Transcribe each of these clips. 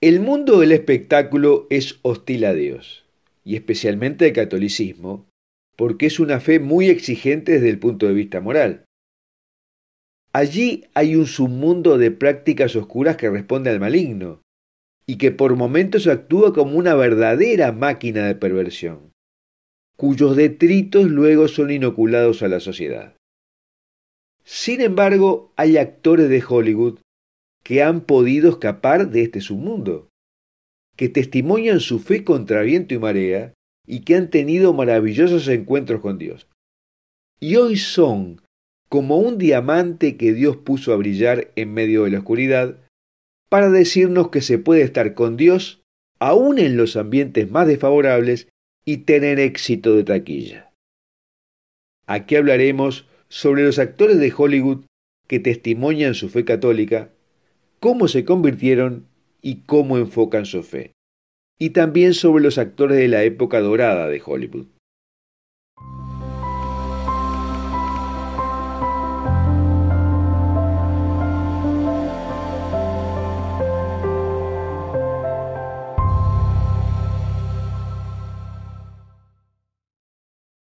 El mundo del espectáculo es hostil a Dios, y especialmente al catolicismo, porque es una fe muy exigente desde el punto de vista moral. Allí hay un submundo de prácticas oscuras que responde al maligno, y que por momentos actúa como una verdadera máquina de perversión, cuyos detritos luego son inoculados a la sociedad. Sin embargo, hay actores de Hollywood que han podido escapar de este submundo, que testimonian su fe contra viento y marea y que han tenido maravillosos encuentros con Dios. Y hoy son como un diamante que Dios puso a brillar en medio de la oscuridad, para decirnos que se puede estar con Dios aún en los ambientes más desfavorables y tener éxito de taquilla. Aquí hablaremos sobre los actores de Hollywood que testimonian su fe católica cómo se convirtieron y cómo enfocan su fe, y también sobre los actores de la época dorada de Hollywood.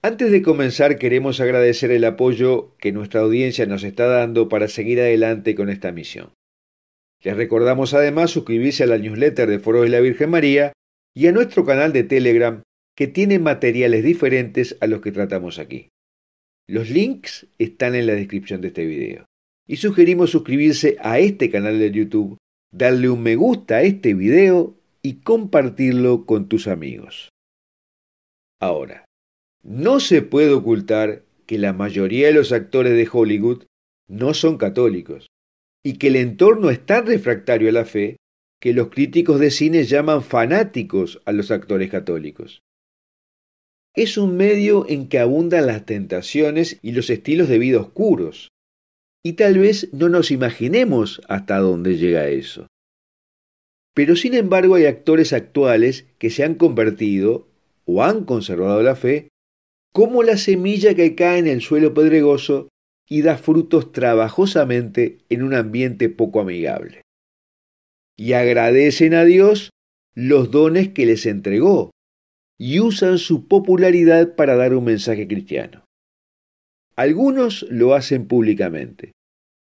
Antes de comenzar queremos agradecer el apoyo que nuestra audiencia nos está dando para seguir adelante con esta misión. Les recordamos además suscribirse a la newsletter de Foros de la Virgen María y a nuestro canal de Telegram que tiene materiales diferentes a los que tratamos aquí. Los links están en la descripción de este video. Y sugerimos suscribirse a este canal de YouTube, darle un me gusta a este video y compartirlo con tus amigos. Ahora, no se puede ocultar que la mayoría de los actores de Hollywood no son católicos y que el entorno es tan refractario a la fe que los críticos de cine llaman fanáticos a los actores católicos. Es un medio en que abundan las tentaciones y los estilos de vida oscuros, y tal vez no nos imaginemos hasta dónde llega eso. Pero sin embargo hay actores actuales que se han convertido, o han conservado la fe, como la semilla que cae en el suelo pedregoso y da frutos trabajosamente en un ambiente poco amigable. Y agradecen a Dios los dones que les entregó y usan su popularidad para dar un mensaje cristiano. Algunos lo hacen públicamente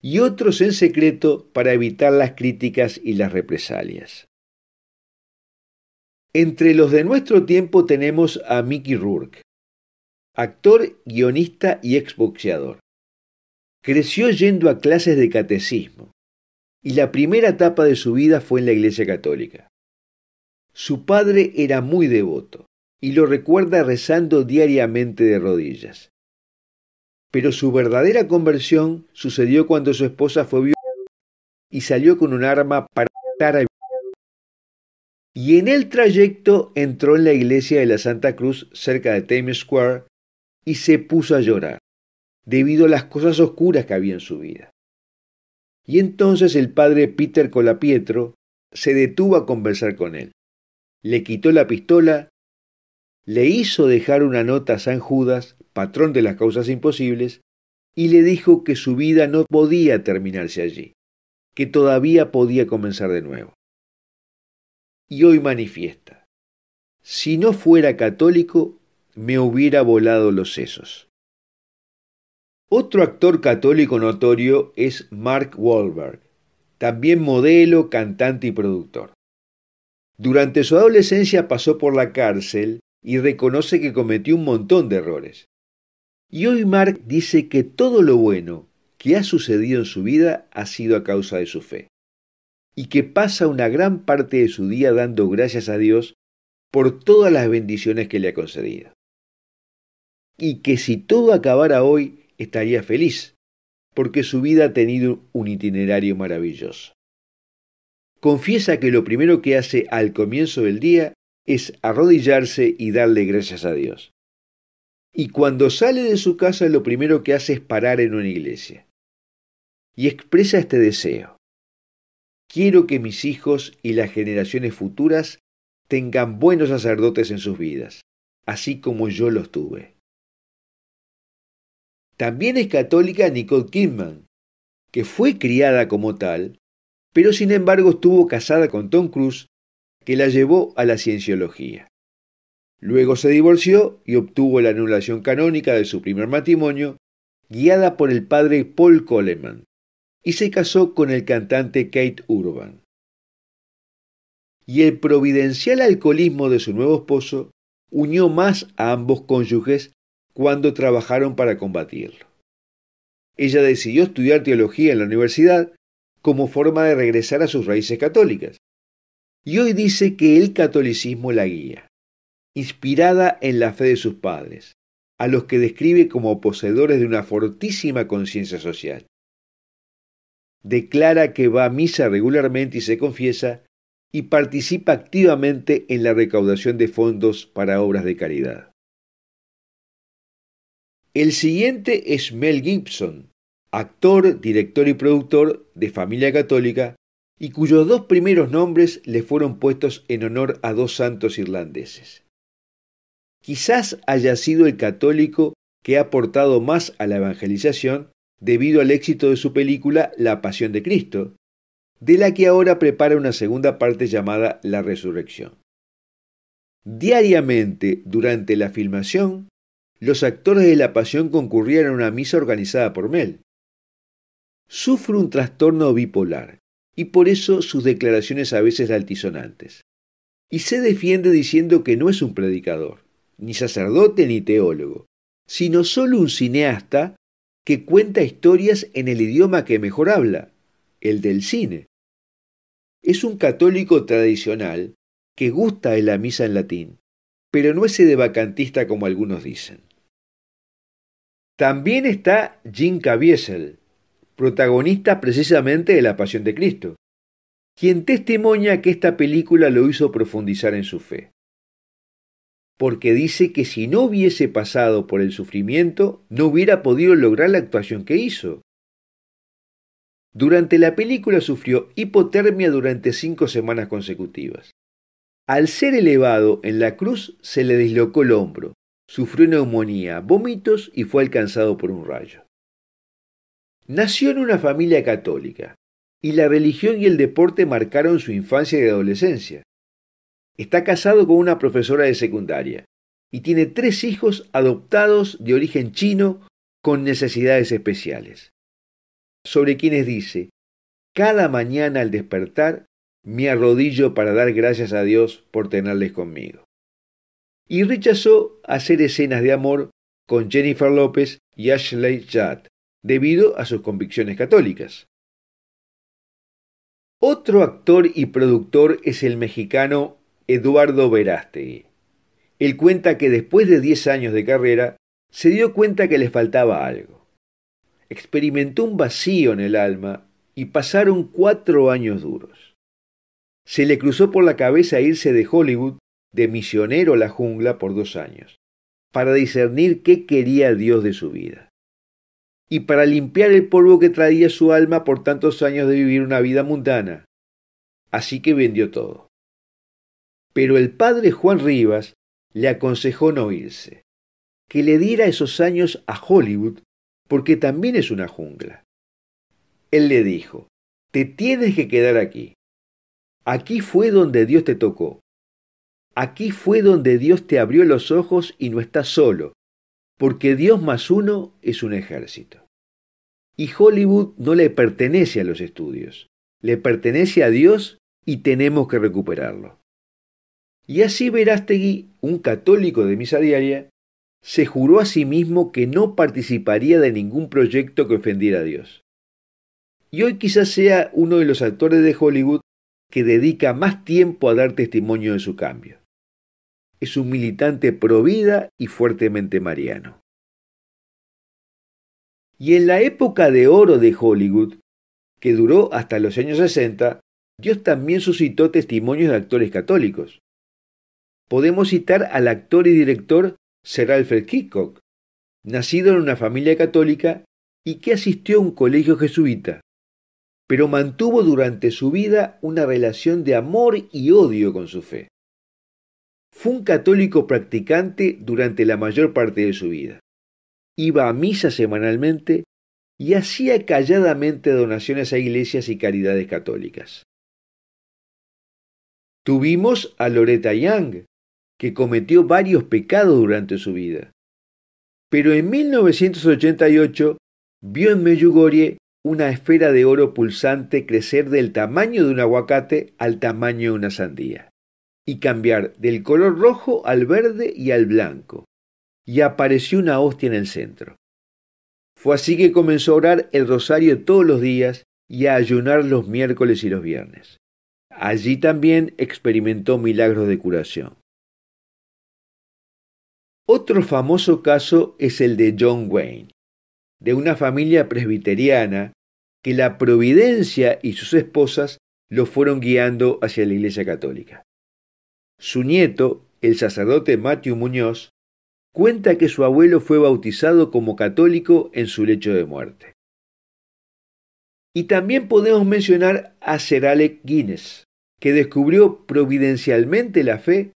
y otros en secreto para evitar las críticas y las represalias. Entre los de nuestro tiempo tenemos a Mickey Rourke, actor, guionista y exboxeador. Creció yendo a clases de catecismo y la primera etapa de su vida fue en la Iglesia Católica. Su padre era muy devoto y lo recuerda rezando diariamente de rodillas. Pero su verdadera conversión sucedió cuando su esposa fue viuda y salió con un arma para matar a y en el trayecto entró en la iglesia de la Santa Cruz cerca de Times Square y se puso a llorar debido a las cosas oscuras que había en su vida. Y entonces el padre Peter Colapietro se detuvo a conversar con él. Le quitó la pistola, le hizo dejar una nota a San Judas, patrón de las causas imposibles, y le dijo que su vida no podía terminarse allí, que todavía podía comenzar de nuevo. Y hoy manifiesta, si no fuera católico, me hubiera volado los sesos. Otro actor católico notorio es Mark Wahlberg, también modelo, cantante y productor. Durante su adolescencia pasó por la cárcel y reconoce que cometió un montón de errores. Y hoy Mark dice que todo lo bueno que ha sucedido en su vida ha sido a causa de su fe, y que pasa una gran parte de su día dando gracias a Dios por todas las bendiciones que le ha concedido. Y que si todo acabara hoy, estaría feliz, porque su vida ha tenido un itinerario maravilloso. Confiesa que lo primero que hace al comienzo del día es arrodillarse y darle gracias a Dios. Y cuando sale de su casa lo primero que hace es parar en una iglesia. Y expresa este deseo. Quiero que mis hijos y las generaciones futuras tengan buenos sacerdotes en sus vidas, así como yo los tuve. También es católica Nicole Kidman, que fue criada como tal, pero sin embargo estuvo casada con Tom Cruise, que la llevó a la cienciología. Luego se divorció y obtuvo la anulación canónica de su primer matrimonio, guiada por el padre Paul Coleman, y se casó con el cantante Kate Urban. Y el providencial alcoholismo de su nuevo esposo unió más a ambos cónyuges cuando trabajaron para combatirlo. Ella decidió estudiar teología en la universidad como forma de regresar a sus raíces católicas. Y hoy dice que el catolicismo la guía, inspirada en la fe de sus padres, a los que describe como poseedores de una fortísima conciencia social. Declara que va a misa regularmente y se confiesa, y participa activamente en la recaudación de fondos para obras de caridad. El siguiente es Mel Gibson, actor, director y productor de familia católica, y cuyos dos primeros nombres le fueron puestos en honor a dos santos irlandeses. Quizás haya sido el católico que ha aportado más a la evangelización debido al éxito de su película La Pasión de Cristo, de la que ahora prepara una segunda parte llamada La Resurrección. Diariamente durante la filmación, los actores de La Pasión concurrieron a una misa organizada por Mel. Sufre un trastorno bipolar y por eso sus declaraciones a veces altisonantes. Y se defiende diciendo que no es un predicador, ni sacerdote ni teólogo, sino solo un cineasta que cuenta historias en el idioma que mejor habla, el del cine. Es un católico tradicional que gusta de la misa en latín, pero no es de vacantista como algunos dicen. También está Jim Caviezel, protagonista precisamente de La Pasión de Cristo, quien testimonia que esta película lo hizo profundizar en su fe. Porque dice que si no hubiese pasado por el sufrimiento, no hubiera podido lograr la actuación que hizo. Durante la película sufrió hipotermia durante cinco semanas consecutivas. Al ser elevado en la cruz se le deslocó el hombro, sufrió neumonía, vómitos y fue alcanzado por un rayo. Nació en una familia católica, y la religión y el deporte marcaron su infancia y adolescencia. Está casado con una profesora de secundaria, y tiene tres hijos adoptados de origen chino con necesidades especiales, sobre quienes dice, cada mañana al despertar me arrodillo para dar gracias a Dios por tenerles conmigo y rechazó hacer escenas de amor con Jennifer López y Ashley Judd debido a sus convicciones católicas. Otro actor y productor es el mexicano Eduardo Verástegui. Él cuenta que después de 10 años de carrera se dio cuenta que le faltaba algo. Experimentó un vacío en el alma y pasaron cuatro años duros. Se le cruzó por la cabeza irse de Hollywood de misionero a la jungla por dos años, para discernir qué quería Dios de su vida, y para limpiar el polvo que traía su alma por tantos años de vivir una vida mundana. Así que vendió todo. Pero el padre Juan Rivas le aconsejó no irse, que le diera esos años a Hollywood, porque también es una jungla. Él le dijo, te tienes que quedar aquí. Aquí fue donde Dios te tocó Aquí fue donde Dios te abrió los ojos y no estás solo, porque Dios más uno es un ejército. Y Hollywood no le pertenece a los estudios, le pertenece a Dios y tenemos que recuperarlo. Y así Verástegui, un católico de misa diaria, se juró a sí mismo que no participaría de ningún proyecto que ofendiera a Dios. Y hoy quizás sea uno de los actores de Hollywood que dedica más tiempo a dar testimonio de su cambio es un militante provida y fuertemente mariano. Y en la época de oro de Hollywood, que duró hasta los años 60, Dios también suscitó testimonios de actores católicos. Podemos citar al actor y director Sir Alfred Hitchcock, nacido en una familia católica y que asistió a un colegio jesuita, pero mantuvo durante su vida una relación de amor y odio con su fe. Fue un católico practicante durante la mayor parte de su vida. Iba a misa semanalmente y hacía calladamente donaciones a iglesias y caridades católicas. Tuvimos a Loretta Young, que cometió varios pecados durante su vida. Pero en 1988 vio en Meyugorie una esfera de oro pulsante crecer del tamaño de un aguacate al tamaño de una sandía y cambiar del color rojo al verde y al blanco. Y apareció una hostia en el centro. Fue así que comenzó a orar el rosario todos los días y a ayunar los miércoles y los viernes. Allí también experimentó milagros de curación. Otro famoso caso es el de John Wayne, de una familia presbiteriana que la providencia y sus esposas lo fueron guiando hacia la Iglesia Católica. Su nieto, el sacerdote Matthew Muñoz, cuenta que su abuelo fue bautizado como católico en su lecho de muerte. Y también podemos mencionar a Sir Guinness, que descubrió providencialmente la fe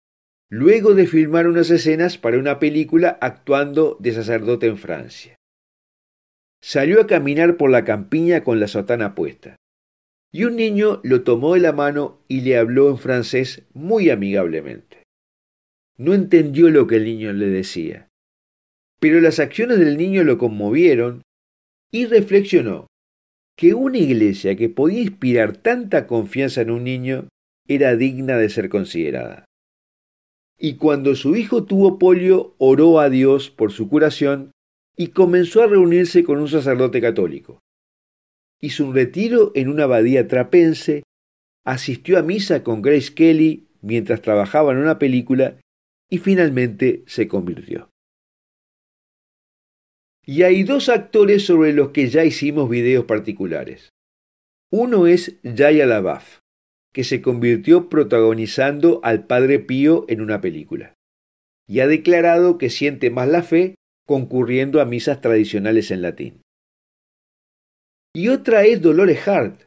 luego de filmar unas escenas para una película actuando de sacerdote en Francia. Salió a caminar por la campiña con la sotana puesta y un niño lo tomó de la mano y le habló en francés muy amigablemente. No entendió lo que el niño le decía, pero las acciones del niño lo conmovieron y reflexionó que una iglesia que podía inspirar tanta confianza en un niño era digna de ser considerada. Y cuando su hijo tuvo polio, oró a Dios por su curación y comenzó a reunirse con un sacerdote católico hizo un retiro en una abadía trapense, asistió a misa con Grace Kelly mientras trabajaba en una película y finalmente se convirtió. Y hay dos actores sobre los que ya hicimos videos particulares. Uno es Jaya Labaf, que se convirtió protagonizando al Padre Pío en una película, y ha declarado que siente más la fe concurriendo a misas tradicionales en latín y otra es Dolores Hart,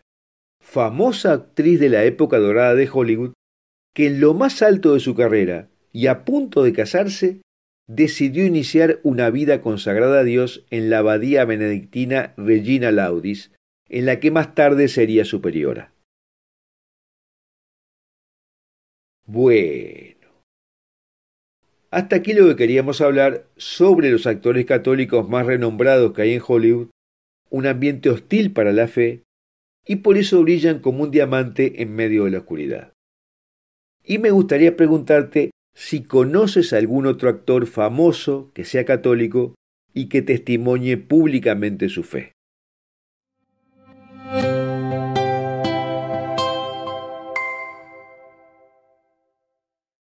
famosa actriz de la época dorada de Hollywood, que en lo más alto de su carrera y a punto de casarse, decidió iniciar una vida consagrada a Dios en la abadía benedictina Regina Laudis, en la que más tarde sería superiora. Bueno. Hasta aquí lo que queríamos hablar sobre los actores católicos más renombrados que hay en Hollywood un ambiente hostil para la fe, y por eso brillan como un diamante en medio de la oscuridad. Y me gustaría preguntarte si conoces algún otro actor famoso que sea católico y que testimonie públicamente su fe.